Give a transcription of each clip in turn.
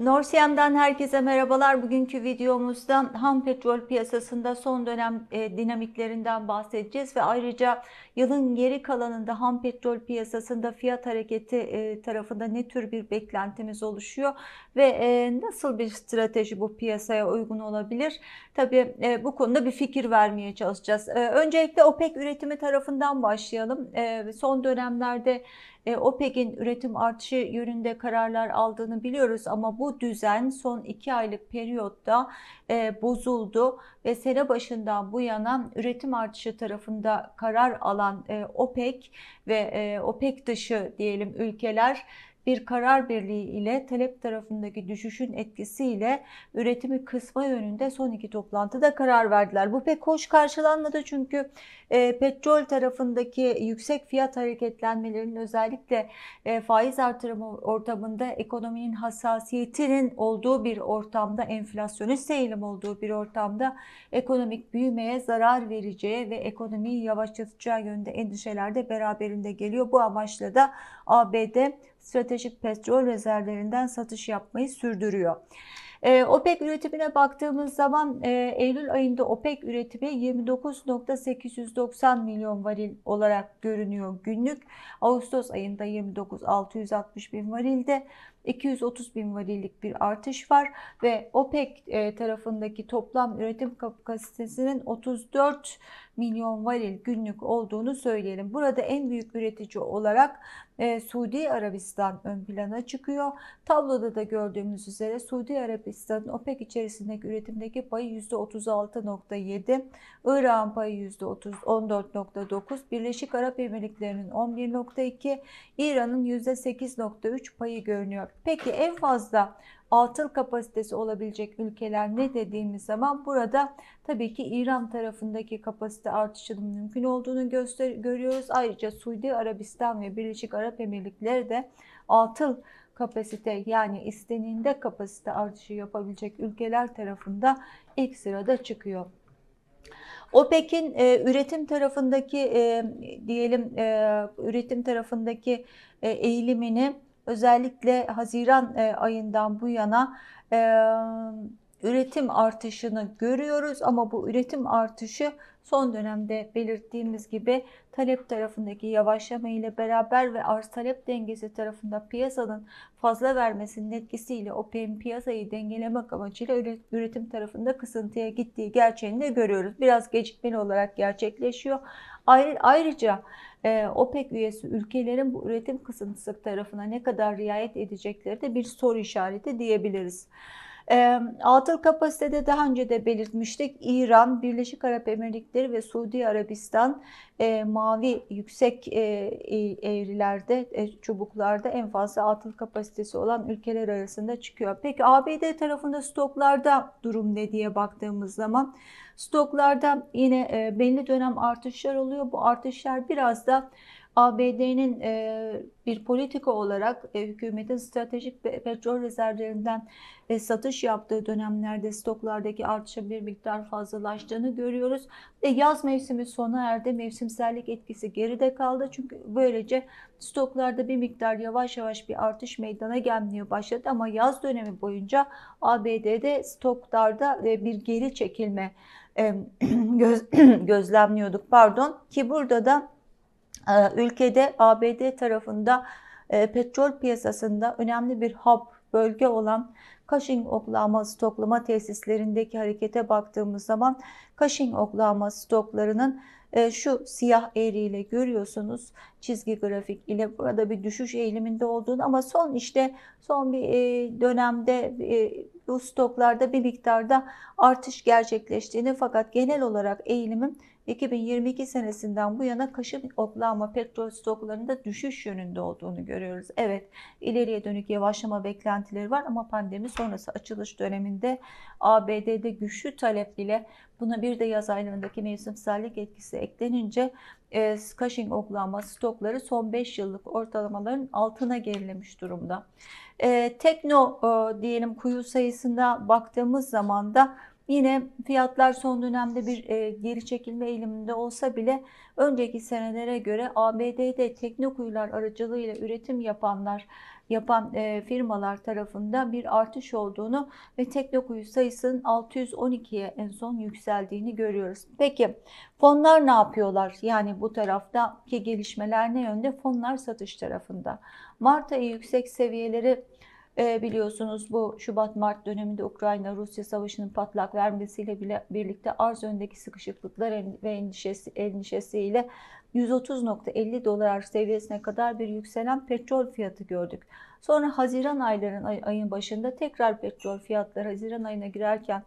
Norsiyem'den herkese merhabalar. Bugünkü videomuzda ham petrol piyasasında son dönem e, dinamiklerinden bahsedeceğiz ve ayrıca yılın geri kalanında ham petrol piyasasında fiyat hareketi e, tarafında ne tür bir beklentimiz oluşuyor ve e, nasıl bir strateji bu piyasaya uygun olabilir? Tabii bu konuda bir fikir vermeye çalışacağız. Öncelikle OPEC üretimi tarafından başlayalım. Son dönemlerde e, OPEC'in üretim artışı yönünde kararlar aldığını biliyoruz ama bu düzen son iki aylık periyotta e, bozuldu ve sene başından bu yana üretim artışı tarafında karar alan e, OPEC ve e, OPEC dışı diyelim ülkeler bir karar birliği ile talep tarafındaki düşüşün etkisiyle üretimi kısma yönünde son iki toplantıda karar verdiler. Bu pek hoş karşılanmadı çünkü e, petrol tarafındaki yüksek fiyat hareketlenmelerinin özellikle e, faiz artırımı ortamında ekonominin hassasiyetinin olduğu bir ortamda enflasyonist eğilim olduğu bir ortamda ekonomik büyümeye zarar vereceği ve ekonomiyi yavaşlatacağı yönde endişeler de beraberinde geliyor. Bu amaçla da ABD stratejik petrol rezervlerinden satış yapmayı sürdürüyor. Ee, OPEC üretimine baktığımız zaman e, Eylül ayında OPEC üretimi 29.890 milyon varil olarak görünüyor günlük. Ağustos ayında 29.660 bin varilde 230 bin varillik bir artış var ve OPEC e, tarafındaki toplam üretim kapasitesinin 34 milyon varil günlük olduğunu söyleyelim. Burada en büyük üretici olarak e, Suudi Arabistan ön plana çıkıyor. Tabloda da gördüğümüz üzere Suudi Arabistan'ın OPEC içerisindeki üretimdeki payı %36.7, İran payı %14.9, Birleşik Arap Emirlikleri'nin 11.2, İran'ın %8.3 payı görünüyor. Peki en fazla atıl kapasitesi olabilecek ülkeler ne dediğimiz zaman burada tabii ki İran tarafındaki kapasite artışının mümkün olduğunu göster görüyoruz. Ayrıca Suudi Arabistan ve Birleşik Arap Emirlikleri de atıl kapasite yani isteniğinde kapasite artışı yapabilecek ülkeler tarafında ilk sırada çıkıyor. OPEC'in e, üretim tarafındaki e, diyelim e, üretim tarafındaki e, eğilimini özellikle Haziran e, ayından bu yana e, üretim artışını görüyoruz ama bu üretim artışı son dönemde belirttiğimiz gibi talep tarafındaki yavaşlama ile beraber ve arz talep dengesi tarafında piyasanın fazla vermesinin etkisiyle OPEC'in piyasayı dengelemek amacıyla üretim tarafında kısıntıya gittiği gerçeğini de görüyoruz. Biraz gecikmeli olarak gerçekleşiyor. Ayrıca ee, OPEC üyesi ülkelerin bu üretim kısıntısı tarafına ne kadar riayet edecekleri de bir soru işareti diyebiliriz. Atıl kapasitede daha önce de belirtmiştik. İran, Birleşik Arap Emirlikleri ve Suudi Arabistan e, mavi yüksek e, e eğrilerde, e, çubuklarda en fazla atıl kapasitesi olan ülkeler arasında çıkıyor. Peki ABD tarafında stoklarda durum ne diye baktığımız zaman stoklarda yine e, belli dönem artışlar oluyor. Bu artışlar biraz da ABD'nin e, bir politika olarak e, hükümetin stratejik petrol rezervlerinden e, satış yaptığı dönemlerde stoklardaki artışa bir miktar fazlalaştığını görüyoruz. E, yaz mevsimi sona erdi. Mevsimsellik etkisi geride kaldı. Çünkü böylece stoklarda bir miktar yavaş yavaş bir artış meydana gelmeye başladı ama yaz dönemi boyunca ABD'de stoklarda e, bir geri çekilme e, göz, gözlemliyorduk pardon ki burada da ee, ülkede ABD tarafında e, petrol piyasasında önemli bir hub bölge olan Cushing oklama stoklama tesislerindeki harekete baktığımız zaman Cushing oklama stoklarının e, şu siyah eğriyle görüyorsunuz çizgi grafik ile burada bir düşüş eğiliminde olduğunu ama son işte son bir e, dönemde bu stoklarda bir miktarda artış gerçekleştiğini fakat genel olarak eğilimin 2022 senesinden bu yana kaşın oklama petrol stoklarında düşüş yönünde olduğunu görüyoruz. Evet ileriye dönük yavaşlama beklentileri var ama pandemi sonrası açılış döneminde ABD'de güçlü talep ile buna bir de yaz aylarındaki mevsimsellik etkisi eklenince e, Cushing oklanma stokları son 5 yıllık ortalamaların altına gerilemiş durumda. E, tekno e, diyelim kuyu sayısına baktığımız zaman da Yine fiyatlar son dönemde bir e, geri çekilme eğiliminde olsa bile önceki senelere göre ABD'de teknokuyular aracılığıyla üretim yapanlar yapan e, firmalar tarafından bir artış olduğunu ve teknokuyu sayısının 612'ye en son yükseldiğini görüyoruz. Peki fonlar ne yapıyorlar? Yani bu taraftaki gelişmeler ne yönde? Fonlar satış tarafında. Mart ayı yüksek seviyeleri ee, biliyorsunuz bu Şubat-Mart döneminde Ukrayna-Rusya savaşının patlak vermesiyle bile birlikte arz öndeki sıkışıklıklar ve endişesi, endişesiyle 130.50 dolar seviyesine kadar bir yükselen petrol fiyatı gördük. Sonra Haziran aylarının ayın başında tekrar petrol fiyatları Haziran ayına girerken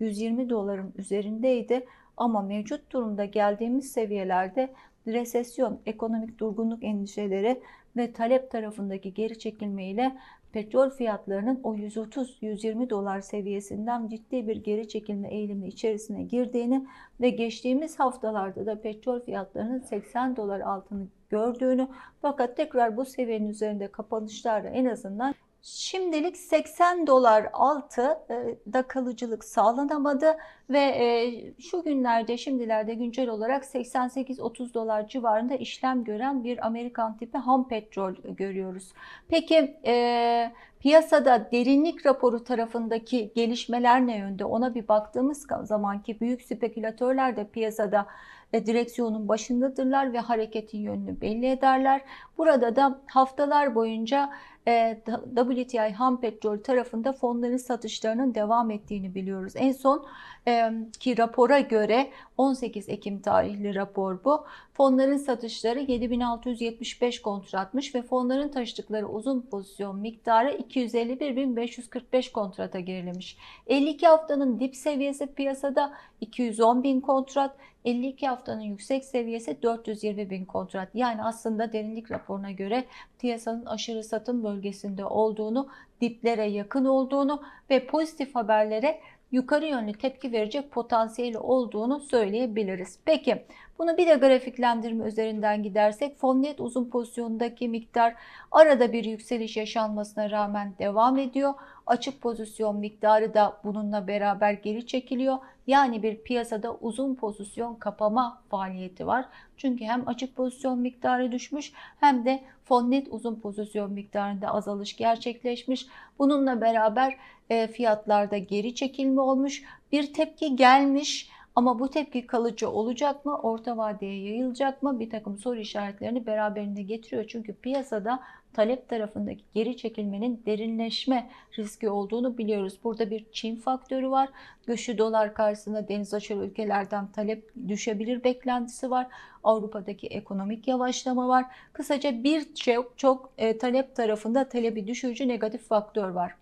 120 doların üzerindeydi. Ama mevcut durumda geldiğimiz seviyelerde resesyon, ekonomik durgunluk endişeleri ve talep tarafındaki geri çekilme ile petrol fiyatlarının o 130-120 dolar seviyesinden ciddi bir geri çekilme eğilimi içerisine girdiğini ve geçtiğimiz haftalarda da petrol fiyatlarının 80 dolar altını gördüğünü fakat tekrar bu seviyenin üzerinde kapanışlarla en azından Şimdilik 80 dolar altı e, da kalıcılık sağlanamadı ve e, şu günlerde şimdilerde güncel olarak 88-30 dolar civarında işlem gören bir Amerikan tipi ham petrol görüyoruz. Peki e, piyasada derinlik raporu tarafındaki gelişmeler ne yönde ona bir baktığımız zamanki büyük spekülatörler de piyasada direksiyonun başındadırlar ve hareketin yönünü belli ederler. Burada da haftalar boyunca e, WTI Ham Petrol tarafında fonların satışlarının devam ettiğini biliyoruz. En son e, ki rapora göre 18 Ekim tarihli rapor bu. Fonların satışları 7675 kontratmış ve fonların taşıdıkları uzun pozisyon miktarı 251.545 kontrata gerilemiş. 52 haftanın dip seviyesi piyasada 210.000 kontrat, 52 haftanın yüksek seviyesi 420.000 kontrat. Yani aslında derinlik raporuna göre piyasanın aşırı satım bölgesi bölgesinde olduğunu, diplere yakın olduğunu ve pozitif haberlere yukarı yönlü tepki verecek potansiyeli olduğunu söyleyebiliriz. Peki bunu bir de grafiklendirme üzerinden gidersek fon net uzun pozisyondaki miktar arada bir yükseliş yaşanmasına rağmen devam ediyor. Açık pozisyon miktarı da bununla beraber geri çekiliyor. Yani bir piyasada uzun pozisyon kapama faaliyeti var. Çünkü hem açık pozisyon miktarı düşmüş hem de fon net uzun pozisyon miktarında azalış gerçekleşmiş. Bununla beraber e, fiyatlarda geri çekilme olmuş. Bir tepki gelmiş ama bu tepki kalıcı olacak mı? Orta vadeye yayılacak mı? Bir takım soru işaretlerini beraberinde getiriyor. Çünkü piyasada talep tarafındaki geri çekilmenin derinleşme riski olduğunu biliyoruz. Burada bir Çin faktörü var. Güçlü dolar karşısında deniz aşırı ülkelerden talep düşebilir beklentisi var. Avrupa'daki ekonomik yavaşlama var. Kısaca bir çok, çok e, talep tarafında talebi düşürücü negatif faktör var.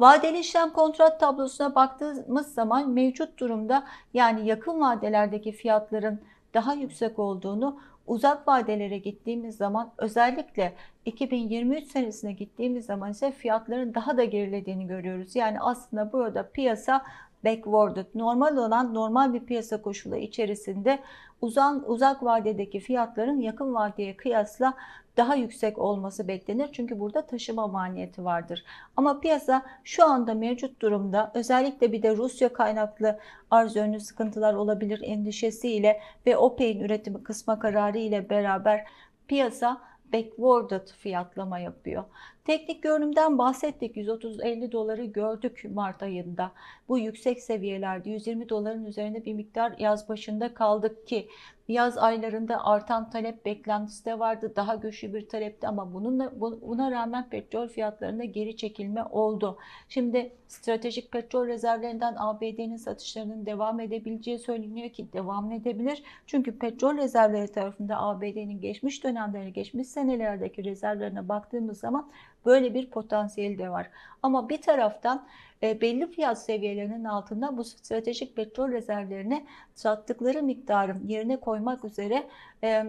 Vadeli işlem kontrat tablosuna baktığımız zaman mevcut durumda yani yakın vadelerdeki fiyatların daha yüksek olduğunu uzak vadelere gittiğimiz zaman özellikle 2023 senesine gittiğimiz zaman ise fiyatların daha da gerilediğini görüyoruz. Yani aslında burada piyasa backwarded normal olan normal bir piyasa koşulu içerisinde uzan, uzak vadedeki fiyatların yakın vadeye kıyasla daha yüksek olması beklenir. Çünkü burada taşıma maniyeti vardır. Ama piyasa şu anda mevcut durumda özellikle bir de Rusya kaynaklı arz önlü sıkıntılar olabilir endişesiyle ve OPEC'in üretimi kısma kararı ile beraber piyasa backwarded fiyatlama yapıyor. Teknik görünümden bahsettik. 130-50 doları gördük Mart ayında. Bu yüksek seviyelerde 120 doların üzerinde bir miktar yaz başında kaldık ki Yaz aylarında artan talep beklentisi de vardı. Daha güçlü bir talepti ama bununla buna rağmen petrol fiyatlarında geri çekilme oldu. Şimdi stratejik petrol rezervlerinden ABD'nin satışlarının devam edebileceği söyleniyor ki devam edebilir. Çünkü petrol rezervleri tarafında ABD'nin geçmiş dönemlerine, geçmiş senelerdeki rezervlerine baktığımız zaman böyle bir potansiyeli de var. Ama bir taraftan e, belli fiyat seviyelerinin altında bu stratejik petrol rezervlerini sattıkları miktarın yerine koymak üzere e,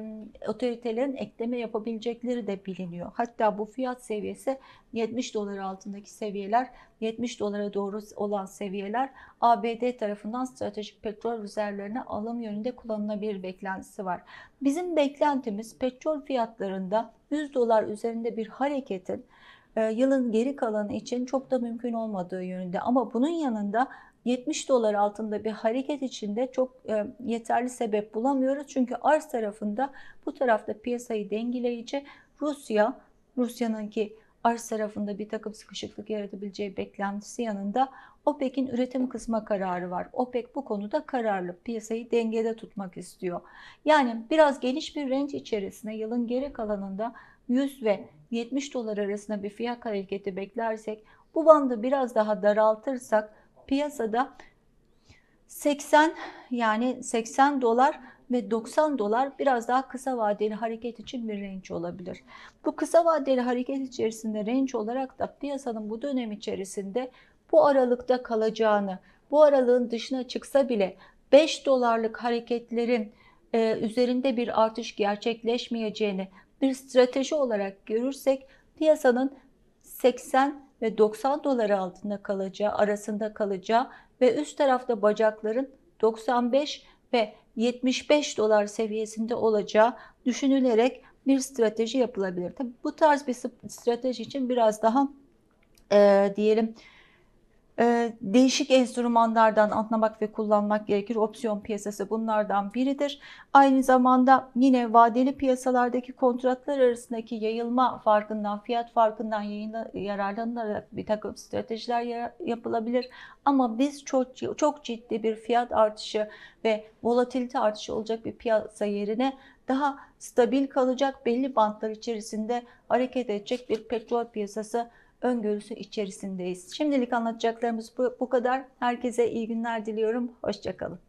otoritelerin ekleme yapabilecekleri de biliniyor. Hatta bu fiyat seviyesi 70 dolar altındaki seviyeler 70 dolara doğru olan seviyeler ABD tarafından stratejik petrol rezervlerine alım yönünde kullanılabilir beklentisi var. Bizim beklentimiz petrol fiyatlarında 100 dolar üzerinde bir hareketin e, yılın geri kalanı için çok da mümkün olmadığı yönünde. Ama bunun yanında 70 dolar altında bir hareket içinde çok e, yeterli sebep bulamıyoruz. Çünkü arz tarafında bu tarafta piyasayı dengeleyici Rusya, Rusya'nın ki arz tarafında bir takım sıkışıklık yaratabileceği beklentisi yanında OPEC'in üretim kısma kararı var. OPEC bu konuda kararlı, piyasayı dengede tutmak istiyor. Yani biraz geniş bir range içerisinde yılın geri kalanında 100 ve 70 dolar arasında bir fiyat hareketi beklersek bu bandı biraz daha daraltırsak piyasada 80 yani 80 dolar ve 90 dolar biraz daha kısa vadeli hareket için bir range olabilir. Bu kısa vadeli hareket içerisinde range olarak da piyasanın bu dönem içerisinde bu aralıkta kalacağını, bu aralığın dışına çıksa bile 5 dolarlık hareketlerin e, üzerinde bir artış gerçekleşmeyeceğini, bir strateji olarak görürsek piyasanın 80 ve 90 dolar altında kalacağı, arasında kalacağı ve üst tarafta bacakların 95 ve 75 dolar seviyesinde olacağı düşünülerek bir strateji yapılabilir. Tabii bu tarz bir strateji için biraz daha e, diyelim ee, değişik enstrümanlardan anlamak ve kullanmak gerekir. Opsiyon piyasası bunlardan biridir. Aynı zamanda yine vadeli piyasalardaki kontratlar arasındaki yayılma farkından, fiyat farkından yararlanarak bir takım stratejiler yapılabilir. Ama biz çok, çok ciddi bir fiyat artışı ve volatilite artışı olacak bir piyasa yerine daha stabil kalacak, belli bantlar içerisinde hareket edecek bir petrol piyasası öngörüsü içerisindeyiz. Şimdilik anlatacaklarımız bu, bu kadar. Herkese iyi günler diliyorum. Hoşçakalın.